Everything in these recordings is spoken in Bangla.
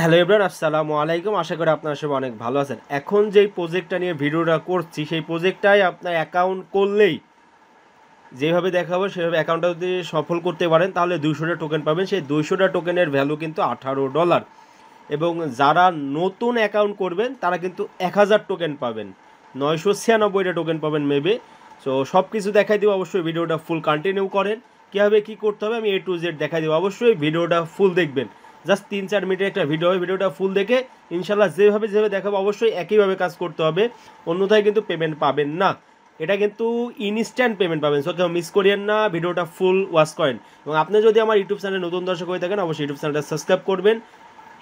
হ্যালো এবার আসসালামু আলাইকুম আশা করি আপনারা সবাই অনেক ভালো আছেন এখন যেই প্রজেক্টটা নিয়ে ভিডিওটা করছি সেই প্রজেক্টটাই আপনার অ্যাকাউন্ট করলেই যেভাবে দেখাবো সেভাবে অ্যাকাউন্টটা যদি সফল করতে পারেন তাহলে দুইশোটা টোকেন পাবেন সেই দুইশোটা টোকেনের ভ্যালু কিন্তু আঠারো ডলার এবং যারা নতুন অ্যাকাউন্ট করবেন তারা কিন্তু এক হাজার টোকেন পাবেন নয়শো ছিয়ানব্বইটা টোকেন পাবেন মেবে সো সব কিছু দেখাই দেবো অবশ্যই ভিডিওটা ফুল কন্টিনিউ করেন কীভাবে কী করতে হবে আমি এ টু জেড দেখাই দেবো অবশ্যই ভিডিওটা ফুল দেখবেন জাস্ট তিন চার মিনিটের একটা ভিডিও হবে ভিডিওটা ফুল দেখে ইনশাল্লাহ যেভাবে যেভাবে দেখাবো অবশ্যই একইভাবে কাজ করতে হবে অন্যথায় কিন্তু পেমেন্ট পাবেন না এটা কিন্তু ইনস্ট্যান্ট পেমেন্ট পাবেন সো কেউ মিস করিয়েন না ভিডিওটা ফুল ওয়াচ করেন এবং আপনি যদি আমার ইউটিউব চ্যানেলে নতুন দর্শক হয়ে থাকেন অবশ্যই ইউটিউব চ্যানেলটা সাবস্ক্রাইব করবেন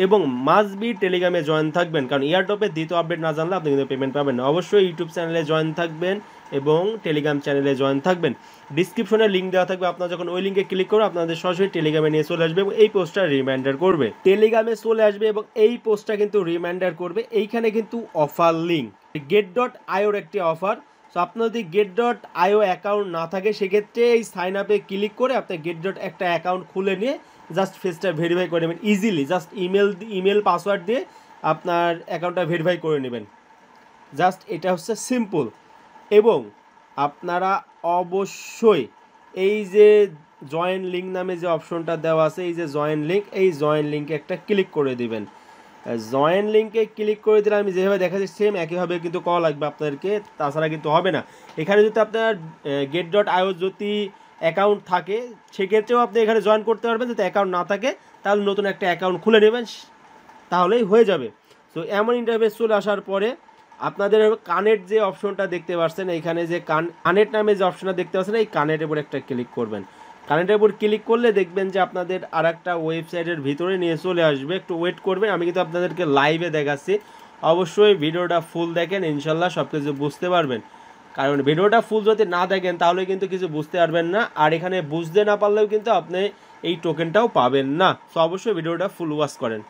এবং মাস বি টেলিগ্রামে জয়েন থাকবেন কারণ এয়ারটপে দ্বিতীয় আপডেট না জানলে আপনি কিন্তু পেমেন্ট পাবেন না অবশ্যই ইউটিউব চ্যানেলে জয়েন থাকবেন এবং টেলিগ্রাম চ্যানেলে জয়েন থাকবেন ডিসক্রিপশনে লিঙ্ক দেওয়া থাকবে আপনারা যখন ওই লিঙ্কে ক্লিক করবে আপনাদের সরাসরি টেলিগ্রামে নিয়ে চলে আসবে এবং এই পোস্টটা রিমাইন্ডার করবে টেলিগ্রামে চলে আসবে এবং এই পোস্টটা কিন্তু রিমাইন্ডার করবে এইখানে কিন্তু অফার লিঙ্ক গেট ডট আইওর একটি অফার সো আপনার যদি গেট ডট আইও অ্যাকাউন্ট না থাকে সেক্ষেত্রে এই সাইন আপে ক্লিক করে আপনি গেট ডট একটা অ্যাকাউন্ট খুলে নিয়ে জাস্ট ফেসটা ভেরিফাই করে নেবেন easily just email email password দিয়ে আপনার অ্যাকাউন্টটা ভেরিফাই করে নেবেন জাস্ট এটা হচ্ছে সিম্পল এবং আপনারা অবশ্যই এই যে জয়েন লিঙ্ক নামে যে অপশনটা দেওয়া আছে এই যে জয়েন লিঙ্ক এই জয়েন লিঙ্কে একটা ক্লিক করে দিবেন জয়েন লিঙ্কে ক্লিক করে দিলে আমি যেভাবে দেখাচ্ছি সেম একইভাবে কিন্তু কল লাগবে আপনাদেরকে তাছাড়া কিন্তু হবে না এখানে যদি আপনার গেট ডট আইও যদি অ্যাকাউন্ট থাকে সেক্ষেত্রেও আপনি এখানে জয়েন করতে পারবেন যদি অ্যাকাউন্ট না থাকে তাহলে নতুন একটা অ্যাকাউন্ট খুলে নেবেন তাহলেই হয়ে যাবে তো এমন ইন্টারভেস চলে আসার পরে আপনাদের কানেট যে অপশনটা দেখতে পাচ্ছেন এইখানে যে কান কানেট নামে যে অপশনটা দেখতে পাচ্ছেন এই কানেটের উপর একটা ক্লিক করবেন কানেটের উপর ক্লিক করলে দেখবেন যে আপনাদের আর একটা ওয়েবসাইটের ভিতরে নিয়ে চলে আসবে একটু ওয়েট করবেন আমি কিন্তু আপনাদেরকে লাইভে দেখাচ্ছি অবশ্যই ভিডিওটা ফুল দেখেন ইনশাল্লাহ সব কিছু বুঝতে পারবেন কারণ ভিডিওটা ফুল যদি না দেখেন তাহলে কিন্তু কিছু বুঝতে পারবেন না আর এখানে বুঝতে না পারলেও কিন্তু আপনি এই টোকেনটাও পাবেন না তো অবশ্যই ভিডিওটা ফুল ওয়াশ করেন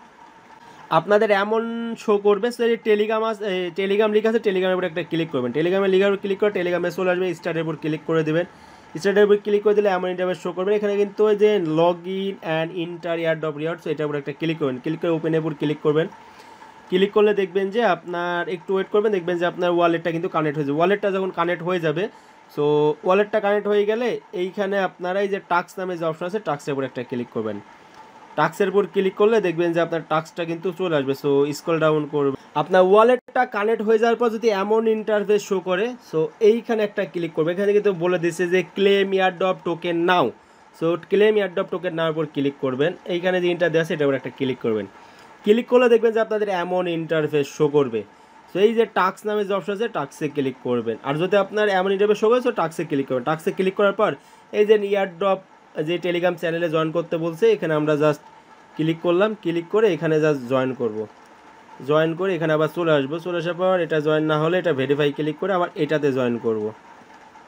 আপনাদের এমন শো করবে সে টেলিগ্রাম আস টেলিগ্রাম লিখা আছে টেলিগ্রামের উপর একটা ক্লিক করবেন টেলিগ্রামে লিখার ক্লিক করে টেলিগ্রামে চলে আসবে স্টার্টের উপর ক্লিক করে দেবেন স্টার্টের উপর ক্লিক করে দিলে এমন ইন্টারভিউ শো করবেন এখানে কিন্তু ওই যে log in and enter airdrop rewards এটার উপর একটা ক্লিক করবেন ক্লিক করে ওপেনের উপর ক্লিক করবেন ক্লিক করলে দেখবেন যে আপনার একটু ওয়েট করবেন দেখবেন যে আপনার ওয়ালেটটা কিন্তু কানেক্ট হয়ে যাবে ওয়ালেটটা যখন কানেক্ট হয়ে যাবে সো ওয়ালেটটা কানেক্ট হয়ে গেলে এইখানে আপনারা এই যে টাক্স নামে যে অপশন আছে টাক্সের উপর একটা ক্লিক করবেন টাক্সের উপর ক্লিক করলে দেখবেন যে আপনার টাক্সটা কিন্তু চলে আসবে সো স্কল ডাউন করবে আপনার ওয়ালেটটা কানেক্ট হয়ে যাওয়ার পর যদি এমন ইন্টারফেস শো করে সো এইখানে একটা ক্লিক করবে এখানে কিন্তু বলে দিচ্ছে যে claim airdrop token now so claim airdrop token নাওয়ার উপর ক্লিক করবেন এইখানে যে ইন্টার দেওয়া আছে এটা উপর একটা ক্লিক করবেন ক্লিক করলে দেখবেন যে আপনাদের এমন ইন্টারফেস শো করবে সো এই যে টাক্স নামে যে অপশন আছে টাক্সে ক্লিক করবেন আর যদি আপনার এমন ইন্টারফেস শো করে সো টাক্সে ক্লিক করবেন টাক্সে ক্লিক করার পর এই যে ইয়ারড্রপ যে টেলিগ্রাম চ্যানেলে জয়েন করতে বলছে এখানে আমরা জাস্ট ক্লিক করলাম ক্লিক করে এখানে জাস্ট জয়েন করব। জয়েন করে এখানে আবার চলে আসবো চলে আসার পর এটা জয়েন না হলে এটা ভেরিফাই ক্লিক করে আবার এটাতে জয়েন করব।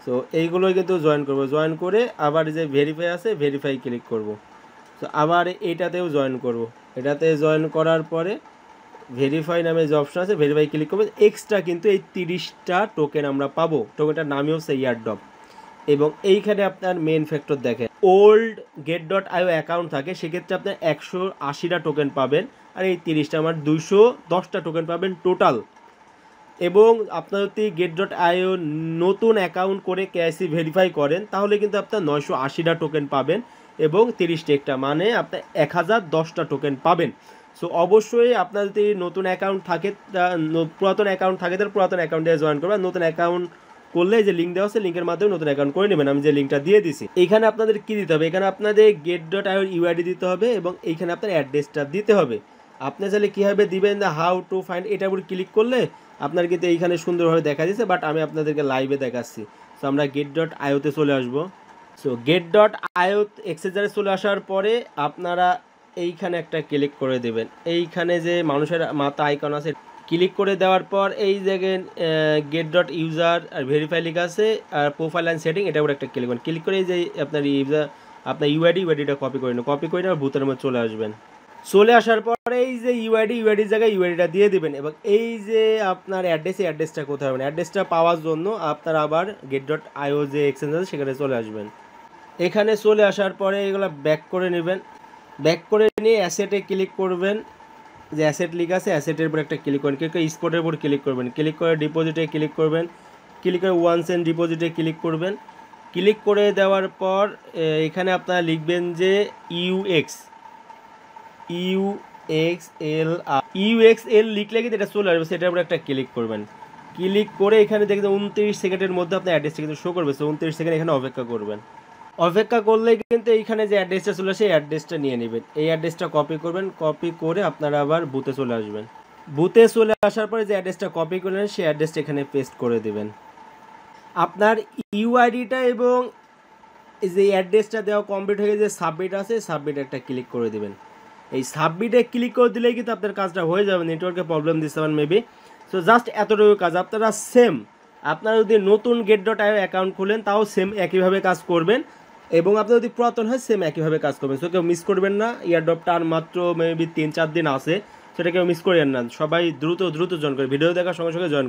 সো এইগুলোই কিন্তু জয়েন করব জয়েন করে আবার যে ভেরিফাই আছে ভেরিফাই ক্লিক করব। তো আবার এটাতেও জয়েন করব। এটাতে জয়েন করার পরে ভেরিফাই নামে যে অপশান আছে ভেরিফাই ক্লিক করবো এক্সট্রা কিন্তু এই তিরিশটা টোকেন আমরা পাবো টোকেনটার নামই হচ্ছে ইয়ারডপ এবং এইখানে আপনার মেন ফ্যাক্টর দেখেন old gate dot io account থাকে সেক্ষেত্রে আপনার একশো আশিটা টোকেন পাবেন আর এই তিরিশটা আমার মানে দুইশো দশটা টোকেন পাবেন টোটাল এবং আপনার যদি গেট ডট আইও নতুন অ্যাকাউন্ট করে কেআইসি ভেরিফাই করেন তাহলে কিন্তু আপনার নয়শো আশিটা টোকেন পাবেন এবং তিরিশটা একটা মানে আপনার এক হাজার দশটা টোকেন পাবেন সো অবশ্যই আপনার যদি নতুন অ্যাকাউন্ট থাকে পুরাতন অ্যাকাউন্ট থাকে তাহলে পুরাতন অ্যাকাউন্টে জয়েন করবেন নতুন অ্যাকাউন্ট করলে যে লিঙ্ক দেওয়া আছে লিঙ্কের মাধ্যমে নতুন অ্যাকাউন্ট করে নেবেন আমি যে লিঙ্কটা দিয়ে দিছি এখানে আপনাদের কি দিতে হবে এখানে আপনাদের গেট ডট আইওর ইউআইডি দিতে হবে এবং এইখানে আপনার অ্যাড্রেসটা দিতে হবে আপনি চাইলে কীভাবে দিবেন হাউ টু ফাইন্ড এটা উপর ক্লিক করলে আপনার কিন্তু এইখানে সুন্দরভাবে দেখা দিচ্ছে বাট আমি আপনাদেরকে লাইভে দেখাচ্ছি সো আমরা গেট ডট আয়োতে চলে আসবো সো গেট ডট আয়োত এক্সেসারে চলে আসার পরে আপনারা এইখানে একটা ক্লিক করে দেবেন এইখানে যে মানুষের মাথা আইকন আছে ক্লিক করে দেওয়ার পর এই জায়গায় গেট ডট ইউজার আর ভেরিফাই লিখ আছে আর প্রোফাইল অ্যান্ড সেটিং এটা উপরে একটা ক্লিক করেন ক্লিক করে এই যে আপনার ইউজার আপনার ইউআইডি ইউআইডিটা কপি করে নেন কপি করে নেওয়ার ভূতের মধ্যে চলে আসবেন চলে আসার পর এই যে ইউআইডি ইউআইডির জায়গায় ইউআইডিটা দিয়ে দেবেন এবং এই যে আপনার অ্যাড্রেস এই অ্যাড্রেসটা কোথায় হবেন অ্যাড্রেসটা পাওয়ার জন্য আপনার আবার গেট ডট আইও যে এক্সচেঞ্জ আছে সেখানে চলে আসবেন এখানে চলে আসার পরে এগুলো ব্যাক করে নেবেন ব্যাক করে নিয়ে অ্যাসেটে ক্লিক করবেন যে অ্যাসেট লিক আছে অ্যাসেটের উপর একটা ক্লিক করবেন ক্লিক করে স্পটের উপর ক্লিক করবেন ক্লিক করে ডিপোজিটে ক্লিক করবেন ক্লিক করে ওয়ান সেন্ট ডিপোজিটে ক্লিক করবেন ক্লিক করে দেওয়ার পর এখানে আপনারা লিখবেন যে ইউএক্স ইউ এক্স এল আর ইউএক্স এল লিখলে কিন্তু এটা চলে আসবে সেটার উপর একটা ক্লিক করবেন ক্লিক করে এখানে দেখবেন উনত্রিশ সেকেন্ডের মধ্যে আপনার অ্যাড্রেসটা কিন্তু শো করবে সো উনত্রিশ সেকেন্ড এখানে অপেক্ষা করবেন অপেক্ষা করলেই কিন্তু এইখানে যে অ্যাড্রেসটা চলে আসে সেই অ্যাড্রেসটা নিয়ে নেবেন এই অ্যাড্রেসটা কপি করবেন কপি করে আপনারা আবার বুথে চলে আসবেন বুথে চলে আসার পরে যে অ্যাড্রেসটা কপি করলেন সেই অ্যাড্রেসটা এখানে পেস্ট করে দেবেন আপনার ইউআইডিটা এবং যে অ্যাড্রেসটা দেওয়া কমপ্লিট হয়ে গেছে সাবমিট আছে সাবমিট একটা ক্লিক করে দেবেন এই সাবমিটে ক্লিক করে দিলেই কিন্তু আপনার কাজটা হয়ে যাবে নেটওয়ার্কে প্রবলেম দিতে পারেন মেবি সো জাস্ট এতটুকু কাজ আপনারা সেম আপনারা যদি নতুন গেট ডট অ্যাকাউন্ট খুলেন তাও সেম একইভাবে কাজ করবেন এবং আপনার যদি পুরাতন হয় সেম একইভাবে কাজ করবেন সো কেউ মিস করবেন না ইয়ারড্রপটা আর মাত্র মেবি তিন চার দিন আছে সেটা কেউ মিস করেন না সবাই দ্রুত দ্রুত জয়েন করে ভিডিও দেখার সঙ্গে সঙ্গে জয়েন